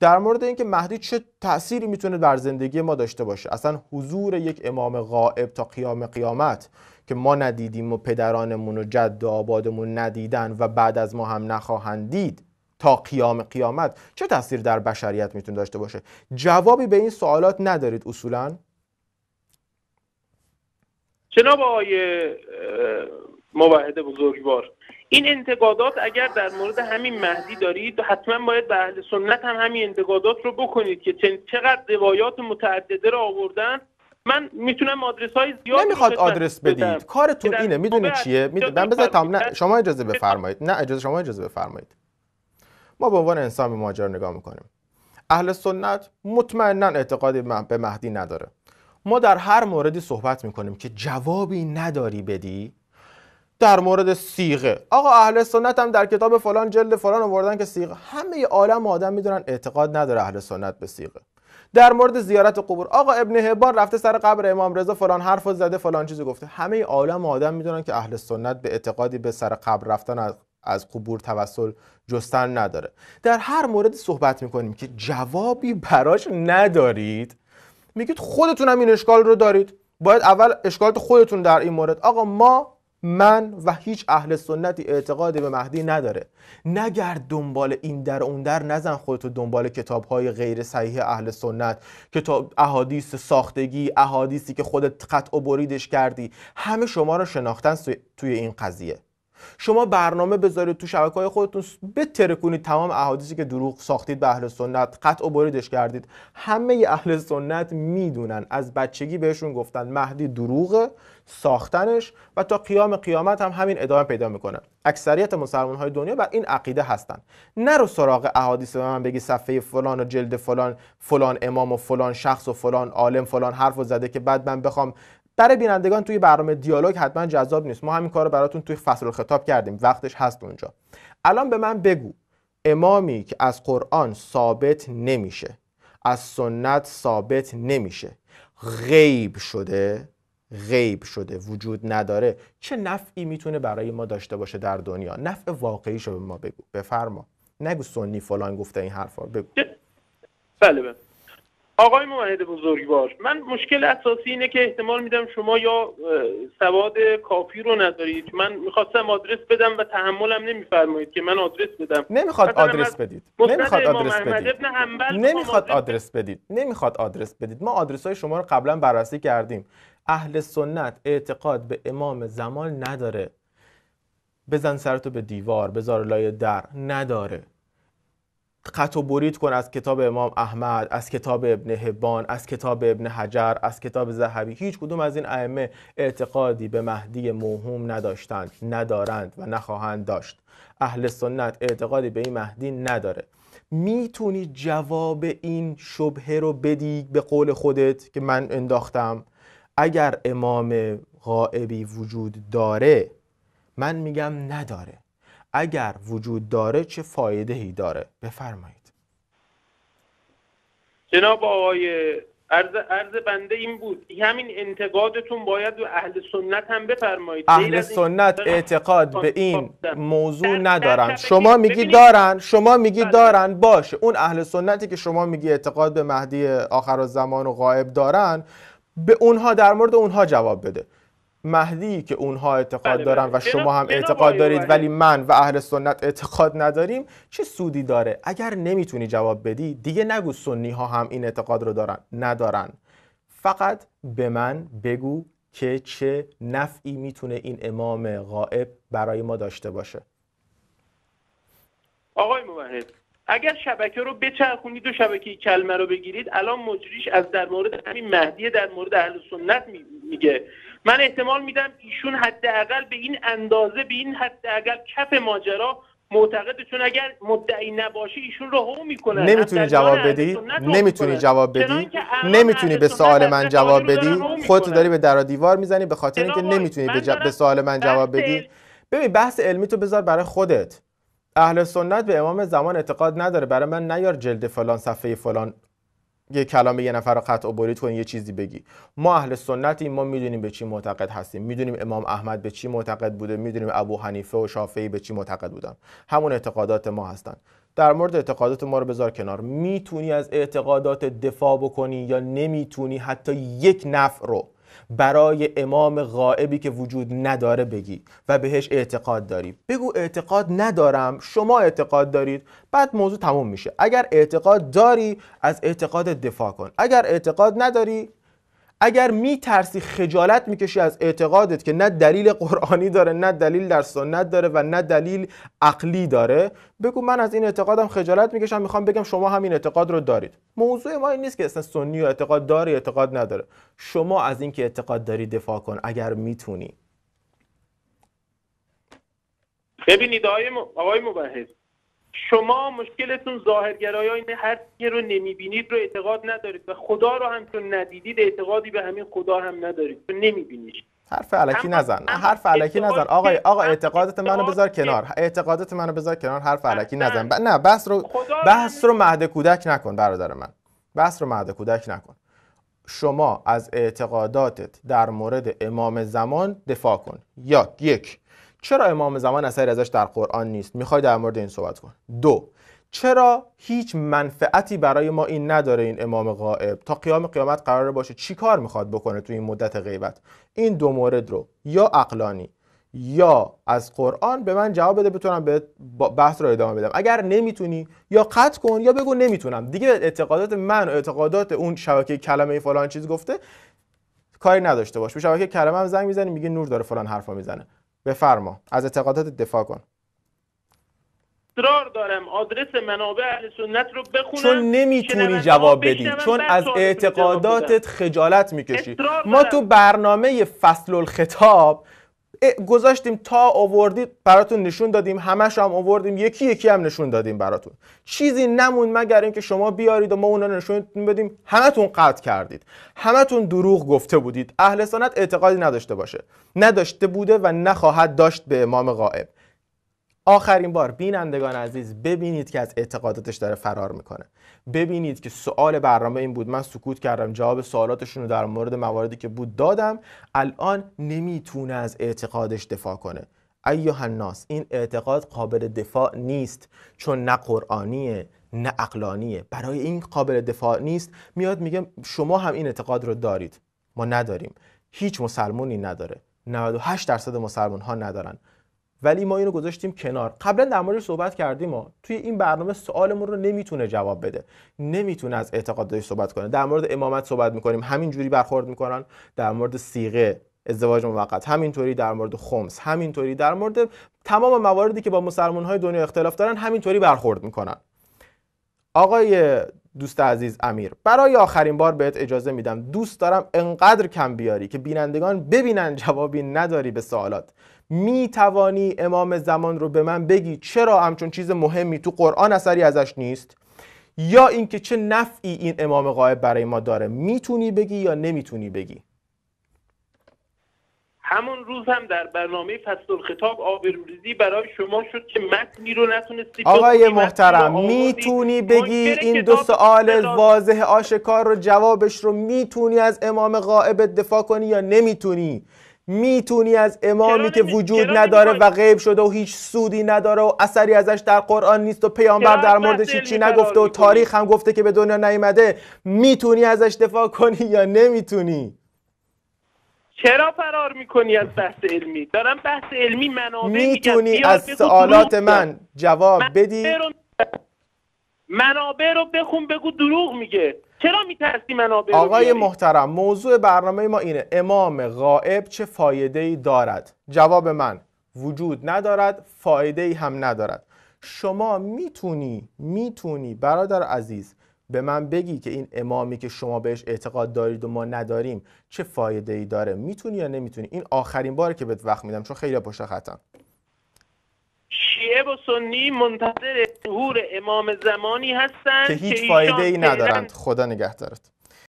در مورد اینکه مهدی چه تأثیری میتونه بر زندگی ما داشته باشه اصلا حضور یک امام غائب تا قیام قیامت که ما ندیدیم و پدرانمون و جد آبادمون ندیدن و بعد از ما هم نخواهند دید تا قیام قیامت چه تاثیر در بشریت میتونه داشته باشه جوابی به این سوالات ندارید اصولا جناب آقای موحد بزرگوار این انتقادات اگر در مورد همین مهدی دارید حتما باید به اهل سنت هم همین انتقادات رو بکنید که چقدر روایات متعدده رو آوردن من میتونم آدرس های زیاد نمیخواد آدرس بدید کارتون اینه میدونی چیه من بذار نه شما اجازه بفرمایید نه اجازه شما اجازه بفرمایید ما به عنوان انسان به ماجرا نگاه میکنیم اهل سنت مطمئنا اعتقادی به مهدی نداره ما در هر موردی صحبت میکنیم که جوابی نداری بدی در مورد سیغه آقا اهل سنت هم در کتاب فلان جلد فلان آوردن که سیغه همه عالم آدم میدونن اعتقاد نداره اهل سنت به سیغه در مورد زیارت قبور آقا ابن هبان رفته سر قبر امام رضا فلان حرف زده فلان چیزی گفته همه عالم آدم میدونن که اهل سنت به اعتقادی به سر قبر رفتن از قبور توسل جستن نداره در هر مورد صحبت میکنیم که جوابی براش ندارید میگید خودتون هم این اشکال رو دارید باید اول اشکالات خودتون در این مورد آقا ما من و هیچ اهل سنتی اعتقادی به مهدی نداره نگرد دنبال این در اون در نزن خودتو دنبال کتاب های غیر صحیح اهل سنت کتاب احادیث ساختگی احادیثی که خودت قطع و بریدش کردی همه شما را شناختن توی این قضیه شما برنامه بذارید تو شبکه های خودتون بتره کنید تمام احادیثی که دروغ ساختید به اهل سنت قطع و بریدش کردید همه اهل سنت میدونن از بچگی بهشون گفتن مهدی دروغه ساختنش و تا قیام قیامت هم همین ادامه پیدا میکنه اکثریت مسلمان های دنیا بر این عقیده هستن نرو سراغ احادیث به من بگی صفحه فلان و جلد فلان فلان امام و فلان شخص و فلان عالم فلان حرف و زده که بعد من بخوام برای بینندگان توی برنامه دیالوگ حتما جذاب نیست ما همین کار رو براتون توی فصل خطاب کردیم وقتش هست اونجا الان به من بگو امامی که از قرآن ثابت نمیشه از سنت ثابت نمیشه غیب شده غیب شده وجود نداره چه نفعی میتونه برای ما داشته باشه در دنیا نفع واقعی شو به ما بگو بفرما نگو سنی فلان گفته این حرفا بگو بله بله آقای معاهد بزرگوار من مشکل اساسی اینه که احتمال میدم شما یا سواد کافی رو ندارید من میخواستم آدرس بدم و تحملم نمیفرمایید که من آدرس بدم نمیخواد آدرس بدید نمیخواد آدرس بدید نمیخواد آدرس بدید نمیخواد آدرس بدید ما آدرس های شما رو قبلا بررسی کردیم اهل سنت اعتقاد به امام زمان نداره بزن سرتو به دیوار بذار لای در نداره قط و برید کن از کتاب امام احمد از کتاب ابن حبان از کتاب ابن حجر از کتاب ذهبی هیچ کدوم از این ائمه اعتقادی به مهدی موهوم نداشتند ندارند و نخواهند داشت اهل سنت اعتقادی به این مهدی نداره میتونی جواب این شبهه رو بدی به قول خودت که من انداختم اگر امام غائبی وجود داره من میگم نداره اگر وجود داره چه فایده ای داره بفرمایید جناب آقای عرض, بنده این بود همین انتقادتون باید به اهل سنت هم بفرمایید اهل سنت اعتقاد به این موضوع ندارن شما میگی دارن شما میگی بله. دارن باشه اون اهل سنتی که شما میگی اعتقاد به مهدی آخر الزمان زمان و غایب دارن به اونها در مورد اونها جواب بده مهدی که اونها اعتقاد بله، دارن بله. و شما هم اعتقاد دارید بله. ولی من و اهل سنت اعتقاد نداریم چه سودی داره اگر نمیتونی جواب بدی دیگه نگو سنی ها هم این اعتقاد رو دارن ندارن فقط به من بگو که چه نفعی میتونه این امام غائب برای ما داشته باشه آقای موحد اگر شبکه رو بچرخونید و شبکه کلمه رو بگیرید الان مجریش از در مورد همین مهدی در مورد اهل سنت میگه من احتمال میدم ایشون حداقل به این اندازه به این حداقل کف ماجرا معتقده چون اگر مدعی نباشه ایشون رو هو میکنه نمیتونی جواب بدی نمیتونی جواب بدی نمیتونی به سوال من جواب بدی خودت داری به در دیوار میزنی به خاطر اینکه نمیتونی به, به سوال من جواب بدی ببین بحث علمی تو بذار برای خودت اهل سنت به امام زمان اعتقاد نداره برای من نیار جلد فلان صفحه فلان یه کلام یه نفر رو قطع و برید کنی یه چیزی بگی ما اهل سنتیم ما میدونیم به چی معتقد هستیم میدونیم امام احمد به چی معتقد بوده میدونیم ابو حنیفه و شافعی به چی معتقد بودن همون اعتقادات ما هستن در مورد اعتقادات ما رو بذار کنار میتونی از اعتقادات دفاع بکنی یا نمیتونی حتی یک نفر رو برای امام غائبی که وجود نداره بگی و بهش اعتقاد داری بگو اعتقاد ندارم شما اعتقاد دارید بعد موضوع تموم میشه اگر اعتقاد داری از اعتقاد دفاع کن اگر اعتقاد نداری اگر میترسی خجالت میکشی از اعتقادت که نه دلیل قرآنی داره نه دلیل در سنت داره و نه دلیل عقلی داره بگو من از این اعتقادم خجالت میکشم میخوام بگم شما همین اعتقاد رو دارید موضوع ما این نیست که اصلا سنی و اعتقاد داره اعتقاد نداره شما از اینکه اعتقاد داری دفاع کن اگر میتونی ببینید آقای مباحث شما مشکلتون ظاهرگرایی اینه هر که رو نمیبینید رو اعتقاد ندارید و خدا رو هم چون ندیدید اعتقادی به همین خدا هم ندارید چون نمیبینید حرف علکی نزن حرف علکی نزن آقای آقا اعتقادات منو بذار کنار اعتقادات منو بذار کنار حرف علکی نزن ب... نه بحث رو بحث رو مهد کودک نکن برادر من بحث رو مهد کودک نکن شما از اعتقاداتت در مورد امام زمان دفاع کن یا یک چرا امام زمان اثری ازش در قرآن نیست میخوای در مورد این صحبت کن دو چرا هیچ منفعتی برای ما این نداره این امام غائب تا قیام قیامت قرار باشه چی کار میخواد بکنه تو این مدت غیبت این دو مورد رو یا اقلانی یا از قرآن به من جواب بده بتونم به بحث رو ادامه بدم اگر نمیتونی یا قطع کن یا بگو نمیتونم دیگه اعتقادات من و اعتقادات اون شبکه کلمه فلان چیز گفته کاری نداشته باش به شبکه کلمه هم زنگ میزنی میگه نور داره فلان حرفا میزنه بفرما از اعتقادات دفاع کن دارم آدرس منابع اهل سنت رو بخونم چون نمیتونی جواب بدی چون از اعتقاداتت خجالت میکشی ما تو برنامه فصل الخطاب گذاشتیم تا آوردید براتون نشون دادیم همش هم آوردیم یکی یکی هم نشون دادیم براتون چیزی نمون مگر اینکه شما بیارید و ما اونا نشون بدیم همتون قطع کردید همتون دروغ گفته بودید اهل سنت اعتقادی نداشته باشه نداشته بوده و نخواهد داشت به امام غائب آخرین بار بینندگان عزیز ببینید که از اعتقاداتش داره فرار میکنه ببینید که سوال برنامه این بود من سکوت کردم جواب سوالاتشون رو در مورد مواردی که بود دادم الان نمیتونه از اعتقادش دفاع کنه ایها الناس این اعتقاد قابل دفاع نیست چون نه قرآنیه نه اقلانیه برای این قابل دفاع نیست میاد میگه شما هم این اعتقاد رو دارید ما نداریم هیچ مسلمونی نداره 98 درصد مسلمان ها ندارن ولی ما اینو گذاشتیم کنار قبلا در موردش صحبت کردیم ما توی این برنامه سوالمون رو نمیتونه جواب بده نمیتونه از اعتقاداتش صحبت کنه در مورد امامت صحبت میکنیم همینجوری برخورد میکنن در مورد سیغه ازدواج موقت همینطوری در مورد خمس همینطوری در مورد تمام مواردی که با مسلمان های دنیا اختلاف دارن همینطوری برخورد میکنن آقای دوست عزیز امیر برای آخرین بار بهت اجازه میدم دوست دارم انقدر کم بیاری که بینندگان ببینن جوابی نداری به سوالات می توانی امام زمان رو به من بگی چرا همچون چیز مهمی تو قرآن اثری ازش نیست یا اینکه چه نفعی این امام غایب برای ما داره میتونی بگی یا نمیتونی بگی همون روز هم در برنامه فصل خطاب آبروریزی برای شما شد که متنی رو نتونستی آقای محترم میتونی بگی این دو سوال واضح آشکار رو جوابش رو میتونی از امام غائب دفاع کنی یا نمیتونی میتونی از امامی که وجود نداره و غیب شده و هیچ سودی نداره و اثری ازش در قرآن نیست و پیامبر در موردش چی نگفته و تاریخ هم گفته که به دنیا نیومده میتونی ازش دفاع کنی یا نمیتونی چرا فرار میکنی از بحث علمی دارم بحث علمی منابع میتونی از سوالات من جواب من بدی منابع رو بخون بگو دروغ میگه چرا میترسی منابع آقای رو محترم موضوع برنامه ما اینه امام غائب چه فایده ای دارد جواب من وجود ندارد فایده ای هم ندارد شما میتونی میتونی برادر عزیز به من بگی که این امامی که شما بهش اعتقاد دارید و ما نداریم چه فایده ای داره میتونی یا نمیتونی این آخرین باره که بهت وقت میدم چون خیلی پشت خطم شیعه و سنی منتظر ظهور امام زمانی هستند که هیچ فایده ای ندارند خدا نگهدارت